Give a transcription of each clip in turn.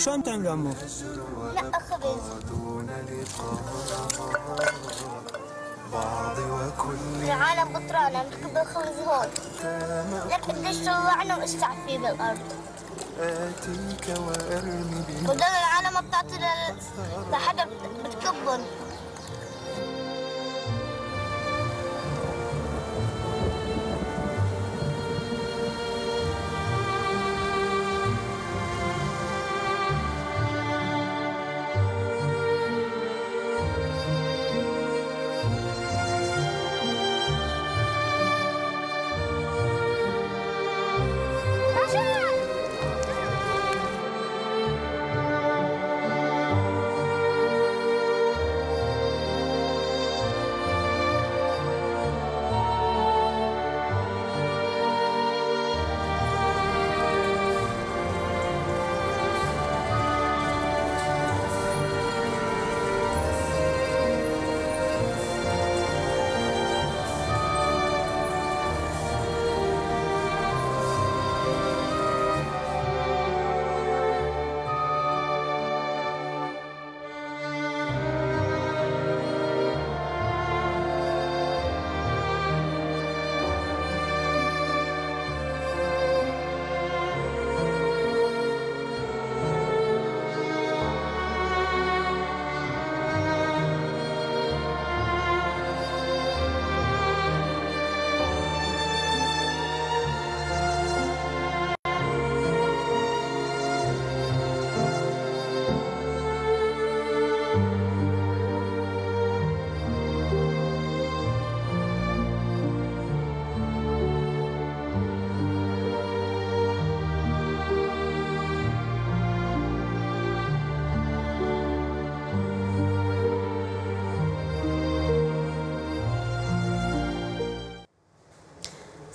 شو عم تعملوا عمو؟ لا خبز بعضي وكل العالم قطرانة نركب الخبز هون لكن ليش طلعنا واستعفي بالأرض آتيك وأرمي به ودول العالم بتعطي لحدا بتكبن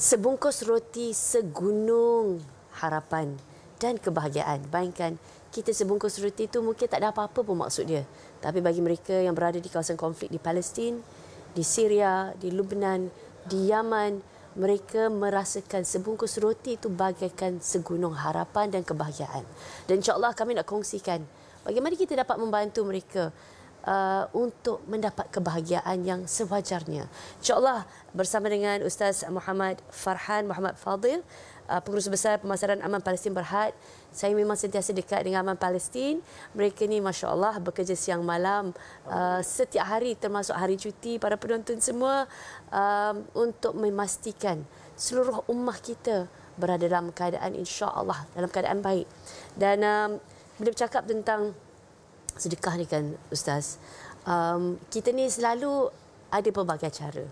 sebungkus roti segunung harapan dan kebahagiaan. Bayangkan kita sebungkus roti itu mungkin tak ada apa-apa pun maksud dia. Tapi bagi mereka yang berada di kawasan konflik di Palestin, di Syria, di Lebanon, di Yaman, mereka merasakan sebungkus roti itu bagaikan segunung harapan dan kebahagiaan. Dan insyaAllah kami nak kongsikan bagaimana kita dapat membantu mereka Uh, untuk mendapat kebahagiaan yang sewajarnya. InsyaAllah bersama dengan Ustaz Muhammad Farhan, Muhammad Fadil, uh, Pengurus Besar Pemasaran Aman Palestin Berhad. Saya memang sentiasa dekat dengan Aman Palestin. Mereka ni Masya Allah bekerja siang malam uh, setiap hari termasuk hari cuti para penonton semua um, untuk memastikan seluruh ummah kita berada dalam keadaan insya Allah dalam keadaan baik. Dan um, bila bercakap tentang sedekah ni kan ustaz um, kita ni selalu ada pelbagai cara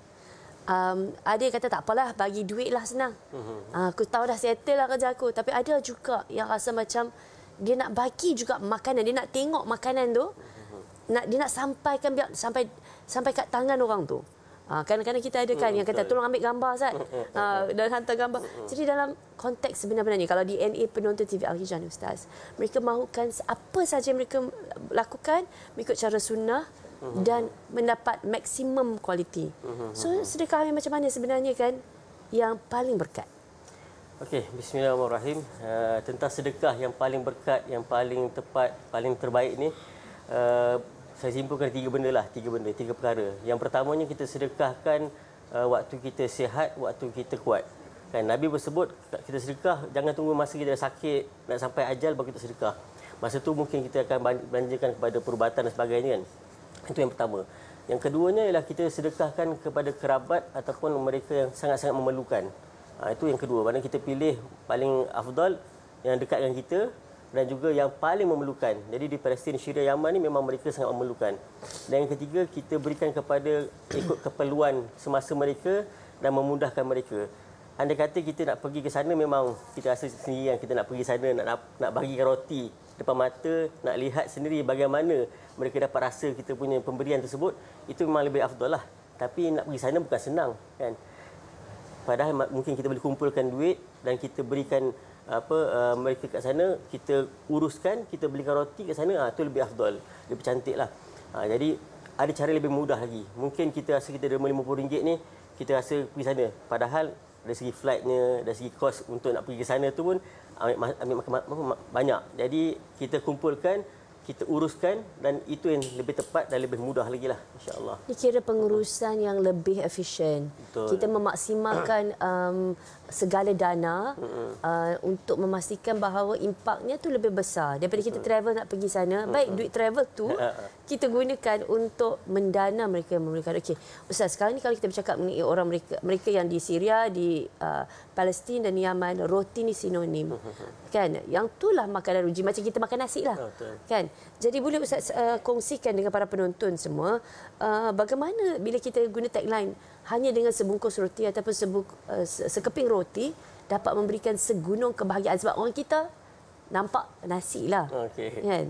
um, ada kata tak apalah bagi duit lah senang uh, aku tahu dah settle lah kerja aku tapi ada juga yang rasa macam dia nak bagi juga makanan dia nak tengok makanan tu mhm. nak dia nak sampaikan biar sampai sampai kat tangan orang tu Kan ah, kadang kita ada kan hmm, yang kata, tolong ambil gambar, Ustaz. ha, dan hantar gambar. Jadi dalam konteks sebenarnya, kalau DNA penonton TV Al-Hijjan, ah, Ustaz, mereka mahukan apa saja mereka lakukan, mengikut cara sunnah, dan mendapat maksimum kualiti. So sedekah yang macam mana sebenarnya kan yang paling berkat? Okey, bismillahirrahmanirrahim. Uh, tentang sedekah yang paling berkat, yang paling tepat, paling terbaik ni eh, saya simpulkan tiga benda lah, tiga benda, tiga perkara. Yang pertamanya kita sedekahkan uh, waktu kita sihat, waktu kita kuat. Kan Nabi bersebut kita sedekah jangan tunggu masa kita sakit nak sampai ajal baru kita sedekah. Masa tu mungkin kita akan belanjakan kepada perubatan dan sebagainya kan. Itu yang pertama. Yang keduanya ialah kita sedekahkan kepada kerabat ataupun mereka yang sangat-sangat memerlukan. Ha, itu yang kedua. Mana kita pilih paling afdal yang dekat dengan kita dan juga yang paling memerlukan. Jadi di Palestin, Syria, Yaman ni memang mereka sangat memerlukan. Dan yang ketiga kita berikan kepada ikut keperluan semasa mereka dan memudahkan mereka. Anda kata kita nak pergi ke sana memang kita rasa sendiri yang kita nak pergi sana nak nak bagi roti depan mata nak lihat sendiri bagaimana mereka dapat rasa kita punya pemberian tersebut itu memang lebih afdol lah tapi nak pergi sana bukan senang kan padahal mungkin kita boleh kumpulkan duit dan kita berikan apa uh, mereka kat sana kita uruskan kita belikan roti kat sana ah tu lebih afdol lebih cantiklah uh, ah, jadi ada cara lebih mudah lagi mungkin kita rasa kita derma RM50 ni kita rasa pergi sana padahal dari segi flightnya dari segi kos untuk nak pergi ke sana tu pun ambil, ambil, ambil, ambil, ambil, ambil, ambil, ambil, ambil banyak jadi kita kumpulkan kita uruskan dan itu yang lebih tepat dan lebih mudah lagi lah insyaAllah. Dikira pengurusan uh-huh. yang lebih efisien. Betul. Kita memaksimalkan um, segala dana uh uh, untuk memastikan bahawa impaknya tu lebih besar daripada Betul. kita travel nak pergi sana. uh Baik duit travel tu uh kita gunakan untuk mendana mereka yang memerlukan. Okey, Ustaz sekarang ni kalau kita bercakap mengenai orang mereka, mereka yang di Syria, di uh, Palestin dan Yaman roti ni sinonim. Kan? Yang itulah makanan uji macam kita makan nasi lah. Kan? Jadi boleh Ustaz uh, kongsikan dengan para penonton semua uh, bagaimana bila kita guna tagline hanya dengan sebungkus roti ataupun sebuk, uh, sekeping roti dapat memberikan segunung kebahagiaan sebab orang kita nampak nasi lah. Okay. Kan?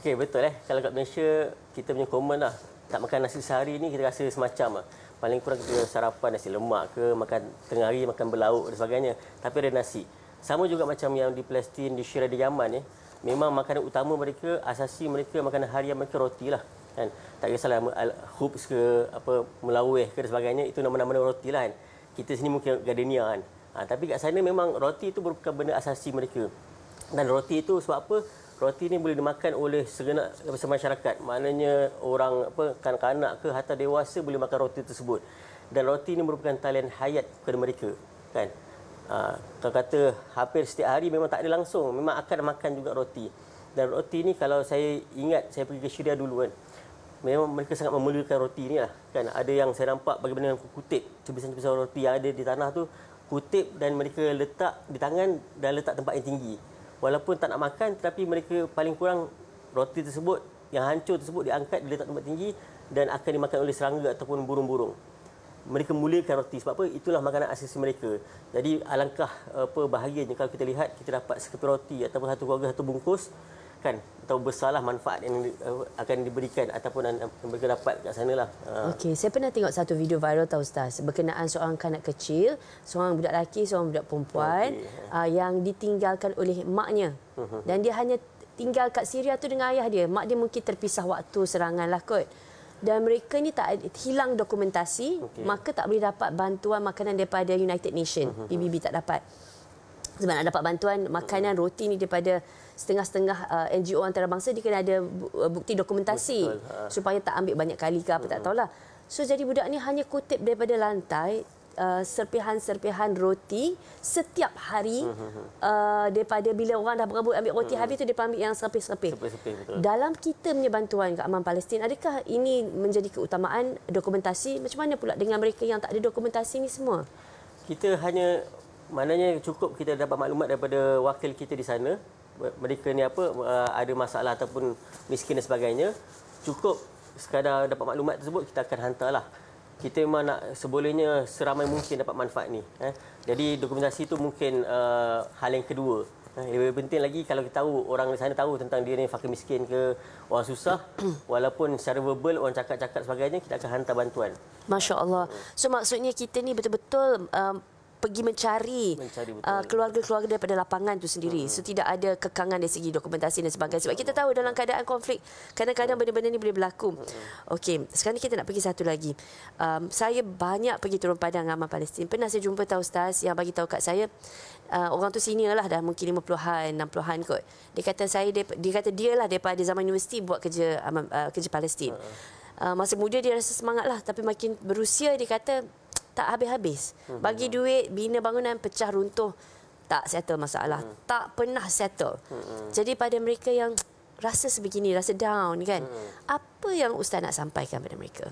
Okay, betul eh. Kalau kat Malaysia kita punya common lah tak makan nasi sehari ni kita rasa semacam lah paling kurang kita sarapan nasi lemak ke makan tengah hari makan berlauk dan sebagainya tapi ada nasi sama juga macam yang di Palestin di Syria di Yaman eh memang makanan utama mereka asasi mereka makanan harian mereka roti lah kan tak kisahlah al hoops ke apa melaweh ke dan sebagainya itu nama-nama roti lah kan kita sini mungkin gardenia kan ha, tapi kat sana memang roti itu merupakan benda asasi mereka dan roti itu sebab apa? Roti ini boleh dimakan oleh segenap eh, masyarakat. Maknanya orang apa kanak-kanak ke hatta dewasa boleh makan roti tersebut. Dan roti ini merupakan talian hayat kepada mereka. Kan? Ah, kalau kata hampir setiap hari memang tak ada langsung. Memang akan makan juga roti. Dan roti ini kalau saya ingat, saya pergi ke Syria dulu kan. Memang mereka sangat memulihkan roti ini lah. Kan? Ada yang saya nampak bagaimana kutip. Cepisan-cepisan roti yang ada di tanah tu kutip dan mereka letak di tangan dan letak tempat yang tinggi walaupun tak nak makan tetapi mereka paling kurang roti tersebut yang hancur tersebut diangkat diletak tempat tinggi dan akan dimakan oleh serangga ataupun burung-burung. Mereka mulakan roti sebab apa? Itulah makanan asasi mereka. Jadi alangkah apa bahagianya kalau kita lihat kita dapat sekeping roti ataupun satu keluarga satu bungkus kan atau bersalah manfaat yang eh, akan diberikan ataupun yang mereka dapat kat sana lah. Ha. Okey, saya pernah tengok satu video viral tau Ustaz berkenaan seorang kanak kecil, seorang budak lelaki, seorang budak perempuan okay. Ha. Ah, yang ditinggalkan oleh maknya mhm. dan dia hanya tinggal kat Syria tu dengan ayah dia. Mak dia mungkin terpisah waktu serangan lah kot. Dan mereka ni tak hilang dokumentasi, okay. maka tak boleh dapat bantuan makanan daripada United Nations. PBB mhm. tak dapat sebab nak dapat bantuan makanan hmm. roti ni daripada setengah-setengah uh, NGO antarabangsa dia kena ada uh, bukti dokumentasi Betul. Ha. supaya tak ambil banyak kali ke apa tak hmm. tahulah. So jadi budak ni hanya kutip daripada lantai Uh, serpihan-serpihan roti setiap hari hmm, uh, daripada bila orang dah berebut ambil roti hmm. habis tu dia ambil yang serpih-serpih. Dalam kita punya bantuan ke aman Palestin, adakah ini menjadi keutamaan dokumentasi? Macam mana pula dengan mereka yang tak ada dokumentasi ni semua? Kita hanya maknanya cukup kita dapat maklumat daripada wakil kita di sana mereka ni apa uh, ada masalah ataupun miskin dan sebagainya cukup sekadar dapat maklumat tersebut kita akan hantarlah kita memang nak sebolehnya seramai mungkin dapat manfaat ni eh. jadi dokumentasi itu mungkin uh, hal yang kedua eh. lebih penting lagi kalau kita tahu orang di sana tahu tentang dia ni fakir miskin ke orang susah walaupun secara verbal orang cakap-cakap sebagainya kita akan hantar bantuan masya-Allah so maksudnya kita ni betul-betul um pergi mencari uh, keluarga-keluarga uh, daripada lapangan itu sendiri. Hmm. So tidak ada kekangan dari segi dokumentasi dan sebagainya. Sebab kita tahu dalam keadaan konflik, kadang-kadang hmm. benda-benda ini boleh berlaku. Hmm. Okey, sekarang kita nak pergi satu lagi. Um, saya banyak pergi turun padang ramai Palestin. Pernah saya jumpa tahu Ustaz yang bagi tahu kat saya, uh, orang tu senior lah dah mungkin 50-an, 60-an kot. Dia kata saya, dia, dia kata dia lah daripada zaman universiti buat kerja uh, kerja Palestin. Hmm. Uh, masa muda dia rasa semangat lah. Tapi makin berusia dia kata tak habis-habis. Hmm. Bagi hmm. duit, bina bangunan, pecah, runtuh. Tak settle masalah. Hmm. Tak pernah settle. Jadi pada mereka yang rasa sebegini, rasa down kan. Apa yang Ustaz nak sampaikan pada mereka?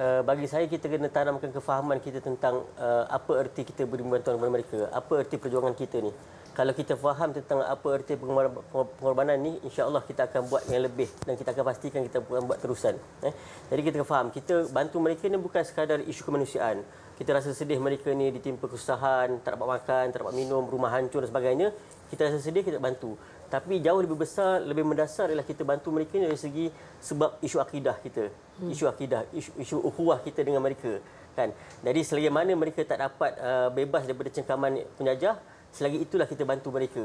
Uh, bagi saya, kita kena tanamkan kefahaman kita tentang uh, apa erti kita beri bantuan kepada mereka. Apa erti perjuangan kita ni. Kalau kita faham tentang apa erti pengorbanan insya Allah kita akan buat yang lebih dan kita akan pastikan kita akan buat terusan. Eh? Jadi kita faham, kita bantu mereka ni bukan sekadar isu kemanusiaan kita rasa sedih mereka ni ditimpa kesusahan, tak dapat makan, tak dapat minum, rumah hancur dan sebagainya, kita rasa sedih, kita bantu. Tapi jauh lebih besar, lebih mendasar ialah kita bantu mereka ni dari segi sebab isu akidah kita. Hmm. Isu akidah, isu, isu ukhuwah kita dengan mereka. kan? Jadi selagi mana mereka tak dapat uh, bebas daripada cengkaman penjajah, selagi itulah kita bantu mereka.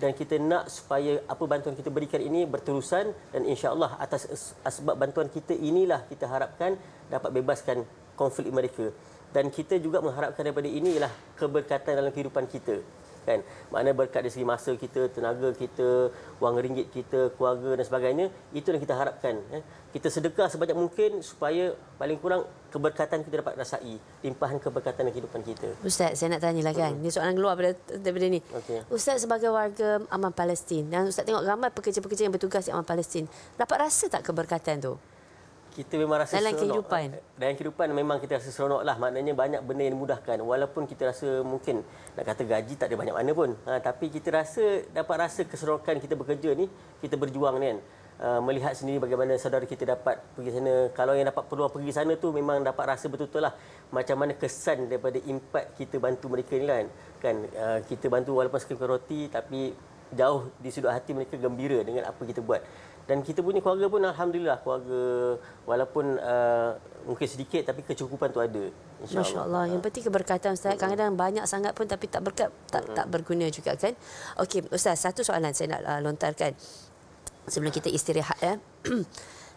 Dan kita nak supaya apa bantuan kita berikan ini berterusan dan insya Allah atas sebab bantuan kita inilah kita harapkan dapat bebaskan konflik mereka dan kita juga mengharapkan daripada ialah keberkatan dalam kehidupan kita kan makna berkat dari segi masa kita tenaga kita wang ringgit kita keluarga dan sebagainya itu yang kita harapkan ya kita sedekah sebanyak mungkin supaya paling kurang keberkatan kita dapat rasai limpahan keberkatan dalam kehidupan kita ustaz saya nak tanyalah kan hmm. ini soalan keluar pada daripada ni okay. ustaz sebagai warga aman Palestin dan ustaz tengok ramai pekerja-pekerja yang bertugas di aman Palestin dapat rasa tak keberkatan tu kita memang rasa dalam seronok. kehidupan. Dalam kehidupan memang kita rasa seronok lah. Maknanya banyak benda yang dimudahkan. Walaupun kita rasa mungkin nak kata gaji tak ada banyak mana pun. Ha, tapi kita rasa dapat rasa keseronokan kita bekerja ni, kita berjuang ni kan. Uh, melihat sendiri bagaimana saudara kita dapat pergi sana. Kalau yang dapat peluang pergi sana tu memang dapat rasa betul-betul lah macam mana kesan daripada impak kita bantu mereka ni kan. kan uh, kita bantu walaupun sekejap roti tapi jauh di sudut hati mereka gembira dengan apa kita buat dan kita punya keluarga pun alhamdulillah keluarga walaupun uh, mungkin sedikit tapi kecukupan tu ada insyaallah Masya Allah. yang ha. penting keberkatan ustaz kadang-kadang banyak sangat pun tapi tak berkat tak tak berguna juga kan okey ustaz satu soalan saya nak uh, lontarkan sebelum kita istirahat ya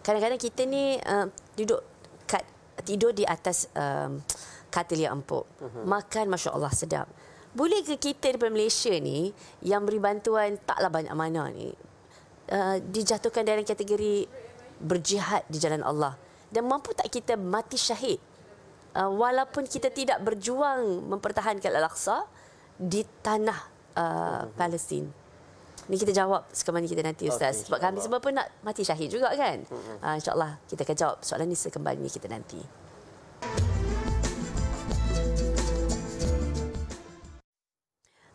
kadang-kadang kita ni uh, duduk kat tidur di atas um, katil yang empuk mm-hmm. makan masya-Allah sedap Bolehkah kita di Malaysia ni yang beri bantuan taklah banyak mana ni Uh, dijatuhkan dalam kategori berjihad di jalan Allah dan mampu tak kita mati syahid uh, walaupun kita tidak berjuang mempertahankan Al-Aqsa di tanah uh, Palestin. Ini kita jawab sekembali kita nanti ustaz okay, sebab kami semua pun nak mati syahid juga kan. Mm-hmm. Uh, insya kita akan jawab soalan ini sekembali kita nanti.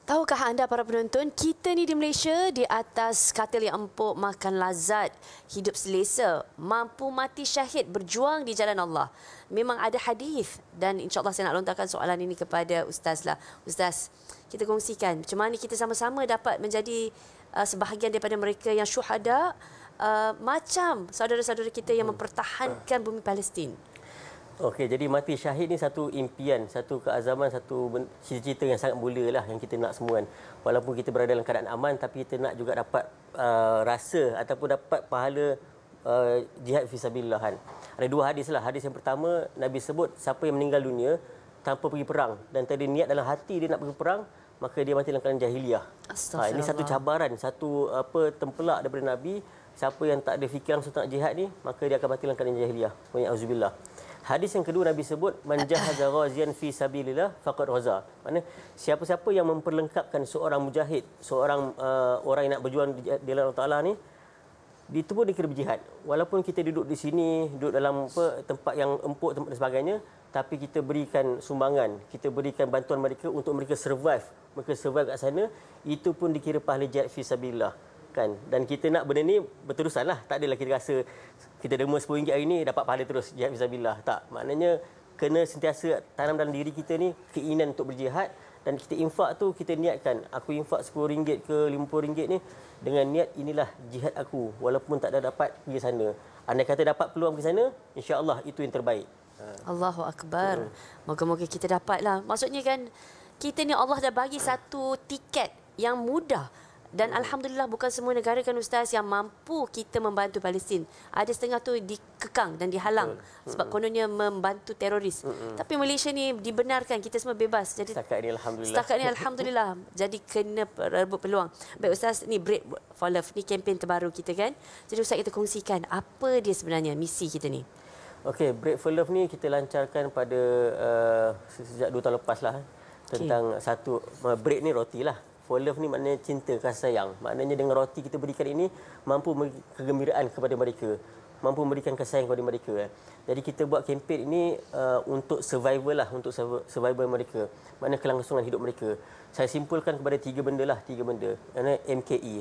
Tahukah anda para penonton, kita ni di Malaysia di atas katil yang empuk makan lazat, hidup selesa, mampu mati syahid berjuang di jalan Allah. Memang ada hadis dan insya-Allah saya nak lontarkan soalan ini kepada ustaz lah. Ustaz, kita kongsikan macam mana kita sama-sama dapat menjadi uh, sebahagian daripada mereka yang syuhada uh, macam saudara-saudara kita yang hmm. mempertahankan bumi Palestin. Okey, jadi mati syahid ni satu impian, satu keazaman, satu cita-cita yang sangat mulia lah yang kita nak semua kan. Walaupun kita berada dalam keadaan aman, tapi kita nak juga dapat uh, rasa ataupun dapat pahala uh, jihad fisabilillah kan. Ada dua hadis lah. Hadis yang pertama, Nabi sebut siapa yang meninggal dunia tanpa pergi perang dan tadi niat dalam hati dia nak pergi perang, maka dia mati dalam keadaan jahiliah. Ha, ini satu cabaran, satu apa tempelak daripada Nabi. Siapa yang tak ada fikiran langsung tak jihad ni, maka dia akan mati dalam keadaan jahiliah. Banyak azubillah. Hadis yang kedua Nabi sebut man jahaza ghazian fi sabilillah faqad ghaza. Maknanya siapa-siapa yang memperlengkapkan seorang mujahid, seorang uh, orang yang nak berjuang di jalan Allah Taala ni itu pun dikira berjihad. Walaupun kita duduk di sini, duduk dalam apa, tempat yang empuk tempat dan sebagainya, tapi kita berikan sumbangan, kita berikan bantuan mereka untuk mereka survive. Mereka survive kat sana, itu pun dikira pahala jihad fi sabilillah. Kan? Dan kita nak benda ni berterusan lah. Tak adalah kita rasa kita derma RM10 hari ini dapat pahala terus jihad fizabilah. Tak, maknanya kena sentiasa tanam dalam diri kita ni keinginan untuk berjihad dan kita infak tu kita niatkan aku infak RM10 ke RM50 ni dengan niat inilah jihad aku walaupun tak ada dapat pergi sana. Anda kata dapat peluang ke sana, insya-Allah itu yang terbaik. Ha. Allahu akbar. Hmm. Moga-moga kita dapatlah. Maksudnya kan kita ni Allah dah bagi satu tiket yang mudah dan alhamdulillah bukan semua negara kan ustaz yang mampu kita membantu Palestin. Ada setengah tu dikekang dan dihalang hmm. sebab hmm. kononnya membantu teroris. Hmm. Tapi Malaysia ni dibenarkan kita semua bebas. Jadi setakat ini alhamdulillah. Setakat ini alhamdulillah. Jadi kena rebut peluang. Baik ustaz ni Bread for Love ni kempen terbaru kita kan. Jadi ustaz kita kongsikan apa dia sebenarnya misi kita ni. Okey, Bread for Love ni kita lancarkan pada uh, sejak dua tahun lepas lah tentang okay. satu uh, eh, bread ni roti lah For love ni maknanya cinta, kasih sayang. Maknanya dengan roti kita berikan ini, mampu memberi kegembiraan kepada mereka. Mampu memberikan kasih sayang kepada mereka. Eh. Jadi kita buat kempen ini uh, untuk survival lah, untuk survival mereka. Maknanya kelangsungan hidup mereka. Saya simpulkan kepada tiga benda lah, tiga benda. Maknanya MKE.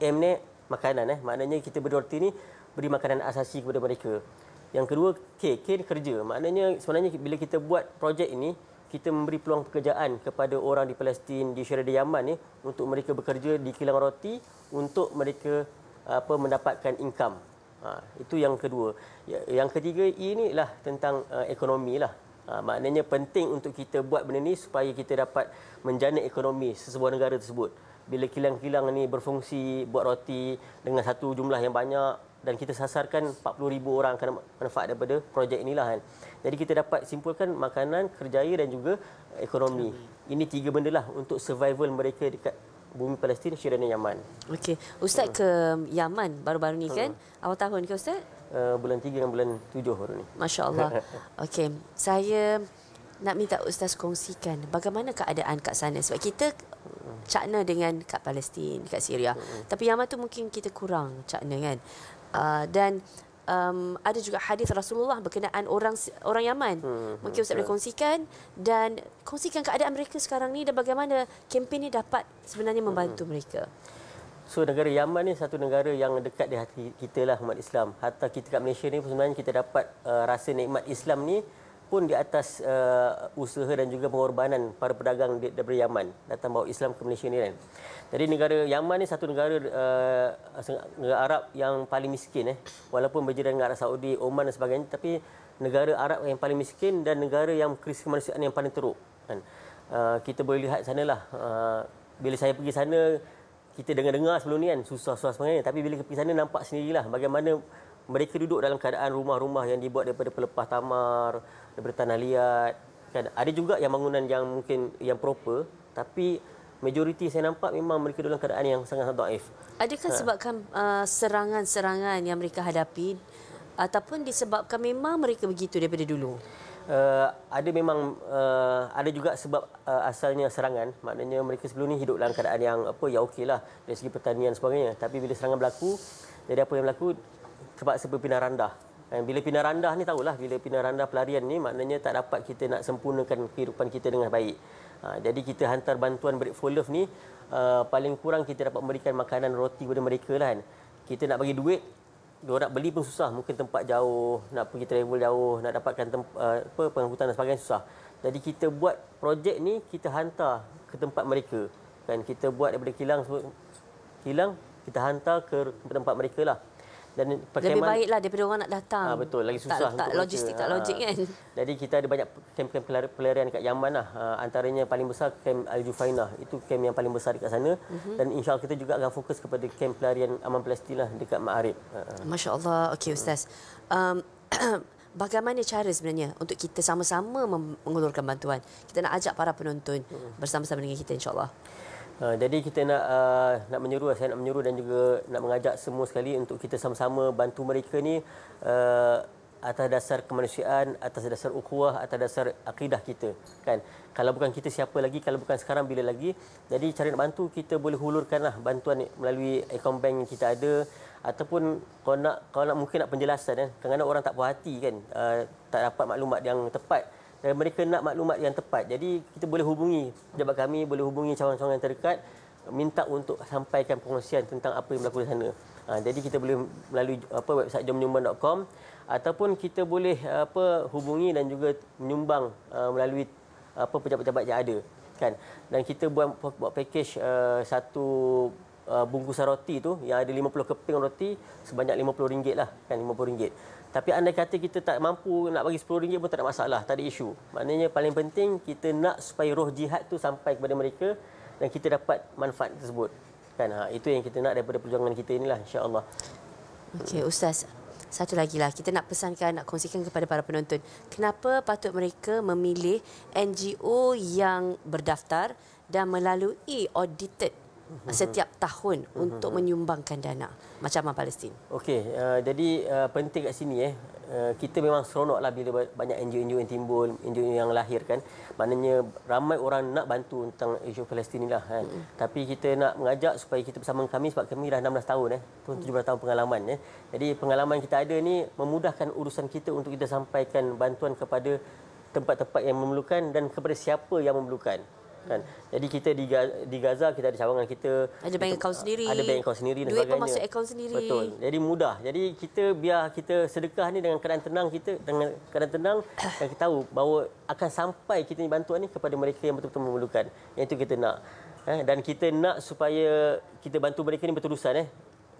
M ni makanan eh. Maknanya kita beri roti ni, beri makanan asasi kepada mereka. Yang kedua, K. K ni kerja. Maknanya sebenarnya bila kita buat projek ini, kita memberi peluang pekerjaan kepada orang di Palestin di Syria dan Yaman ni untuk mereka bekerja di kilang roti untuk mereka apa mendapatkan income. Ha, itu yang kedua. Ya, yang ketiga ini lah tentang uh, ekonomi lah. Ha, maknanya penting untuk kita buat benda ni supaya kita dapat menjana ekonomi sesebuah negara tersebut. Bila kilang-kilang ni berfungsi buat roti dengan satu jumlah yang banyak, dan kita sasarkan 40,000 orang akan manfaat daripada projek inilah kan. Jadi kita dapat simpulkan makanan, kerjaya dan juga ekonomi. Ini tiga benda lah untuk survival mereka dekat bumi Palestin, Syria dan Yaman. Okey. Ustaz ke Yaman baru-baru ni kan? Hmm. Awal tahun ke Ustaz? Uh, bulan 3 dan bulan 7 baru ni. Masya Allah. Okey. Saya nak minta Ustaz kongsikan bagaimana keadaan kat sana. Sebab kita cakna dengan kat Palestin, kat Syria. Hmm. Tapi Yaman tu mungkin kita kurang cakna kan uh, dan um, ada juga hadis Rasulullah berkenaan orang orang Yaman. Hmm, hmm Mungkin Ustaz ya. boleh kongsikan dan kongsikan keadaan mereka sekarang ni dan bagaimana kempen ni dapat sebenarnya hmm, membantu hmm. mereka. So negara Yaman ni satu negara yang dekat di hati kita lah umat Islam. Hatta kita kat Malaysia ni pun sebenarnya kita dapat uh, rasa nikmat Islam ni pun di atas uh, usaha dan juga pengorbanan para pedagang di daripada Yaman datang bawa Islam ke Malaysia ni kan. Jadi negara Yaman ni satu negara uh, negara Arab yang paling miskin eh. Walaupun berjiran dengan Arab Saudi, Oman dan sebagainya tapi negara Arab yang paling miskin dan negara yang krisis kemanusiaan yang paling teruk kan. Uh, kita boleh lihat sanalah uh, bila saya pergi sana kita dengar-dengar sebelum ni kan susah-susah sebagainya tapi bila pergi sana nampak sendirilah bagaimana mereka duduk dalam keadaan rumah-rumah yang dibuat daripada pelepah tamar, daripada tanah liat. Kan? Ada juga yang bangunan yang mungkin yang proper, tapi majoriti saya nampak memang mereka dalam keadaan yang sangat daif. Adakah ha. sebabkan uh, serangan-serangan uh, yang mereka hadapi ataupun disebabkan memang mereka begitu daripada dulu? Uh, ada memang uh, ada juga sebab uh, asalnya serangan. Maknanya mereka sebelum ini hidup dalam keadaan yang apa ya okeylah dari segi pertanian sebagainya. Tapi bila serangan berlaku, jadi apa yang berlaku? sebab sebab pindah randah. Eh, bila pindah randah ni tahulah bila pindah randah pelarian ni maknanya tak dapat kita nak sempurnakan kehidupan kita dengan baik. Ha, jadi kita hantar bantuan break for love ni uh, paling kurang kita dapat memberikan makanan roti kepada mereka lah kan. Kita nak bagi duit dia nak beli pun susah mungkin tempat jauh nak pergi travel jauh nak dapatkan temp- uh, pengangkutan dan sebagainya susah. Jadi kita buat projek ni kita hantar ke tempat mereka. Kan kita buat daripada kilang kilang kita hantar ke tempat mereka lah dan perkhidmatan lebih baiklah daripada orang nak datang. Ha, betul lagi susah tak, tak, logistik tak ah, logik kan. Ha, jadi kita ada banyak kem-kem pelarian dekat Yaman lah. Ha, antaranya paling besar kem Al Jufainah. Itu kem yang paling besar dekat sana uh-huh. dan insya-Allah kita juga akan fokus kepada kem pelarian aman Palestin lah dekat Ma'arib. Ha, Masya-Allah. Okey ustaz. Um, Bagaimana cara sebenarnya untuk kita sama-sama mengulurkan bantuan? Kita nak ajak para penonton hmm. bersama-sama dengan kita insya-Allah. Ha, jadi kita nak uh, nak menyuruh saya nak menyuruh dan juga nak mengajak semua sekali untuk kita sama-sama bantu mereka ni uh, atas dasar kemanusiaan, atas dasar ukhuwah, atas dasar akidah kita, kan? Kalau bukan kita siapa lagi? Kalau bukan sekarang bila lagi? Jadi cari nak bantu kita boleh hulurkanlah bantuan ni melalui account bank yang kita ada ataupun kalau nak kalau nak mungkin nak penjelasan eh. Kadang-kadang orang tak puas hati kan, uh, tak dapat maklumat yang tepat. Eh, mereka nak maklumat yang tepat. Jadi kita boleh hubungi pejabat kami, boleh hubungi cawangan yang terdekat minta untuk sampaikan pengongsian tentang apa yang berlaku di sana. Ha, jadi kita boleh melalui apa website jomnyumbang.com ataupun kita boleh apa hubungi dan juga menyumbang uh, melalui apa pejabat-pejabat yang ada kan. Dan kita buat buat package uh, satu uh, bungkusan roti tu yang ada 50 keping roti sebanyak RM50 lah kan RM50. Tapi anda kata kita tak mampu nak bagi RM10 pun tak ada masalah, tak ada isu. Maknanya paling penting kita nak supaya roh jihad tu sampai kepada mereka dan kita dapat manfaat tersebut. Kan? Ha, itu yang kita nak daripada perjuangan kita inilah insya-Allah. Okey, Ustaz. Satu lagi lah, kita nak pesankan, nak kongsikan kepada para penonton. Kenapa patut mereka memilih NGO yang berdaftar dan melalui audited Mm-hmm. setiap tahun mm-hmm. untuk menyumbangkan dana macam mana Palestin. Okey, uh, jadi uh, penting kat sini eh uh, kita memang seronoklah bila banyak NGO-NGO yang timbul, NGO yang lahir kan. Maknanya ramai orang nak bantu tentang isu Palestin lah. kan. Mm. Tapi kita nak mengajak supaya kita bersama kami sebab kami dah 16 tahun eh, 17 mm. tahun pengalaman eh. Jadi pengalaman kita ada ni memudahkan urusan kita untuk kita sampaikan bantuan kepada tempat-tempat yang memerlukan dan kepada siapa yang memerlukan kan jadi kita di di Gaza kita ada cabangan kita ada bank account sendiri ada bank account sendiri dan duit sebagainya masuk account sendiri betul jadi mudah jadi kita biar kita sedekah ni dengan keadaan tenang kita dengan keadaan tenang dan kita tahu bahawa akan sampai kita ni bantuan ni kepada mereka yang betul-betul memerlukan yang itu kita nak eh dan kita nak supaya kita bantu mereka ni berterusan eh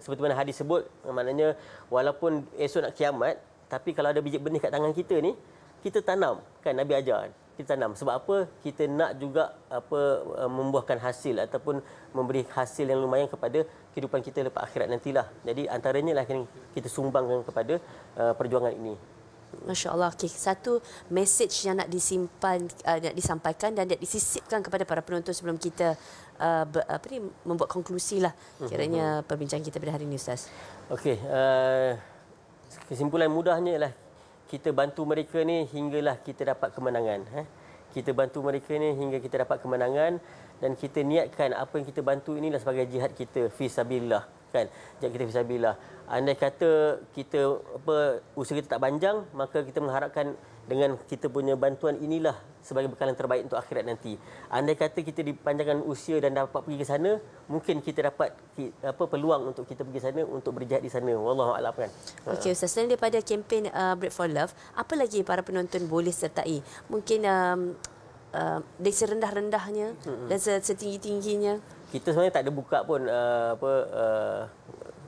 seperti mana hadis sebut maknanya walaupun esok nak kiamat tapi kalau ada biji benih kat tangan kita ni kita tanam kan nabi ajar kita tanam sebab apa kita nak juga apa eh, membuahkan hasil ataupun memberi hasil yang lumayan kepada kehidupan kita lepas akhirat nantilah jadi antaranya lah yang kita sumbangkan kepada uh, perjuangan ini Masya-Allah. Okey, satu message yang nak disimpan uh, nak disampaikan dan nak disisipkan kepada para penonton sebelum kita uh, be, apa ni membuat konklusilah hmm. kiranya perbincangan kita pada hari ini ustaz. Okey, uh, kesimpulan mudahnya ialah kita bantu mereka ni hinggalah kita dapat kemenangan eh kita bantu mereka ni hingga kita dapat kemenangan dan kita niatkan apa yang kita bantu inilah sebagai jihad kita fi sabilillah kan jadi kita bisa bila lah. anda kata kita apa usaha kita tak panjang maka kita mengharapkan dengan kita punya bantuan inilah sebagai bekalan terbaik untuk akhirat nanti andai kata kita dipanjangkan usia dan dapat pergi ke sana mungkin kita dapat apa peluang untuk kita pergi sana untuk berjihad di sana wallahu a'lam kan ha. okey ustaz selain daripada kempen uh, break for love apa lagi para penonton boleh sertai mungkin um, uh, dari serendah-rendahnya hmm dan setinggi-tingginya kita sebenarnya tak ada buka pun uh, apa uh,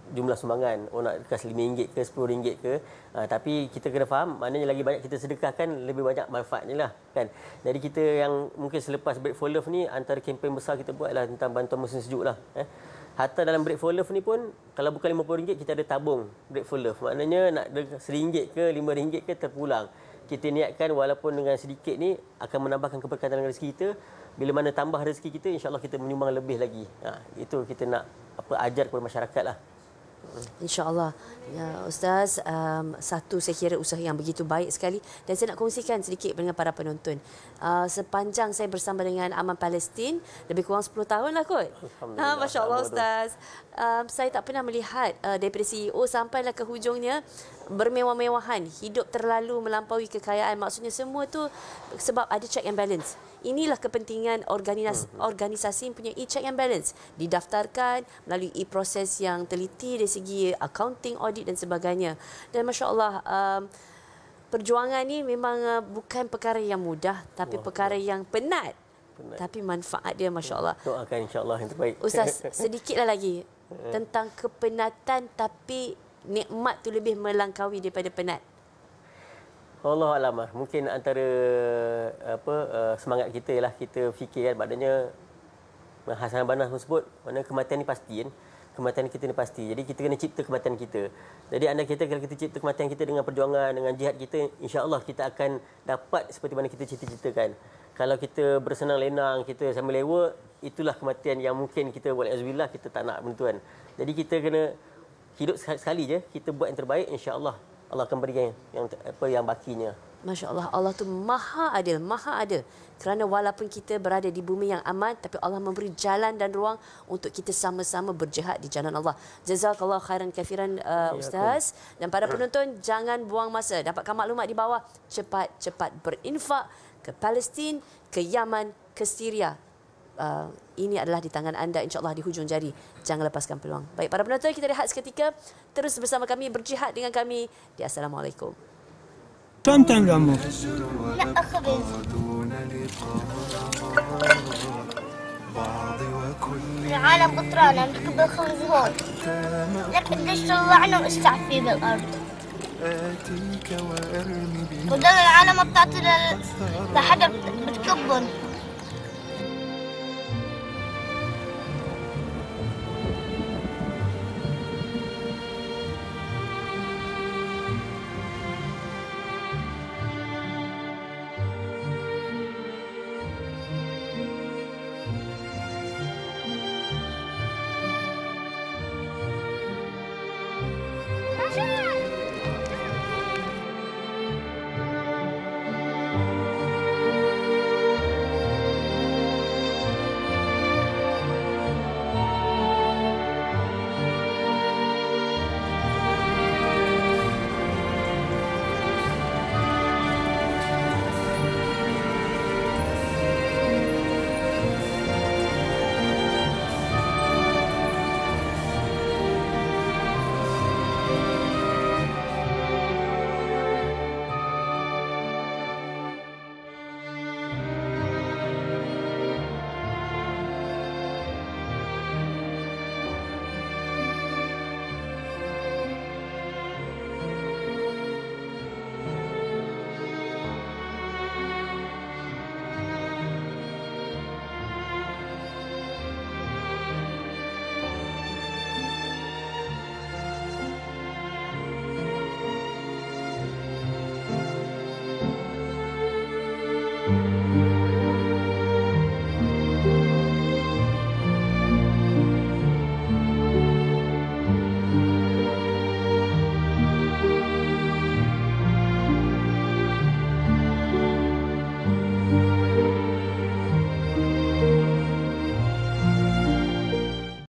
jumlah sumbangan orang oh, nak kas RM5 ke RM10 ke uh, tapi kita kena faham maknanya lagi banyak kita sedekahkan lebih banyak manfaat ni lah kan jadi kita yang mungkin selepas Break for Love ni antara kempen besar kita buat lah tentang bantuan musim sejuk lah eh. Hatta dalam Break for Love ni pun kalau bukan RM50 kita ada tabung Break for Love maknanya nak RM1 ke RM5 ke terpulang kita niatkan walaupun dengan sedikit ni akan menambahkan keberkatan dengan rezeki kita bila mana tambah rezeki kita insyaallah kita menyumbang lebih lagi ha, itu kita nak apa ajar kepada masyarakat lah InsyaAllah. Ya, Ustaz, um, satu saya kira usaha yang begitu baik sekali. Dan saya nak kongsikan sedikit dengan para penonton. Uh, sepanjang saya bersama dengan Aman Palestin, lebih kurang 10 tahun lah kot. Alhamdulillah. Ha, Masya Ustaz. Um, saya tak pernah melihat uh, daripada CEO oh, sampailah ke hujungnya bermewah-mewahan. Hidup terlalu melampaui kekayaan. Maksudnya semua tu sebab ada check and balance inilah kepentingan organisasi, hmm. organisasi punya e-check and balance didaftarkan melalui e-proses yang teliti dari segi accounting audit dan sebagainya dan masya-Allah um, perjuangan ini memang uh, bukan perkara yang mudah tapi Wah. perkara yang penat Penat. Tapi manfaat dia, masya Allah. Doakan insya Allah yang terbaik. Ustaz, sedikitlah lagi eh. tentang kepenatan, tapi nikmat tu lebih melangkawi daripada penat. Allah alam lah. Mungkin antara apa uh, semangat kita lah kita fikir kan maknanya Hasan Bana sebut mana kematian ni pasti kan. Kematian kita ni pasti. Jadi kita kena cipta kematian kita. Jadi anda kita kalau kita cipta kematian kita dengan perjuangan dengan jihad kita insya-Allah kita akan dapat seperti mana kita cita-citakan. Kalau kita bersenang lenang, kita sambil lewa, itulah kematian yang mungkin kita buat azbillah kita tak nak pun tuan. Jadi kita kena hidup sekali je, kita buat yang terbaik insya-Allah Allah akan beri yang, yang apa yang bakinya. Masya Allah, Allah tu maha adil, maha adil. Kerana walaupun kita berada di bumi yang aman, tapi Allah memberi jalan dan ruang untuk kita sama-sama berjihad di jalan Allah. Jazakallah khairan kafiran uh, ya, Ustaz. Dan para penonton, jangan buang masa. Dapatkan maklumat di bawah. Cepat-cepat berinfak ke Palestin, ke Yaman, ke Syria uh, ini adalah di tangan anda insyaallah di hujung jari jangan lepaskan peluang baik para penonton kita rehat seketika terus bersama kami berjihad dengan kami di assalamualaikum tonton kamu العالم قطران عم بكب الخبز هون لك بديش طلعنا واشتع فيه بالارض وضل العالم بتعطي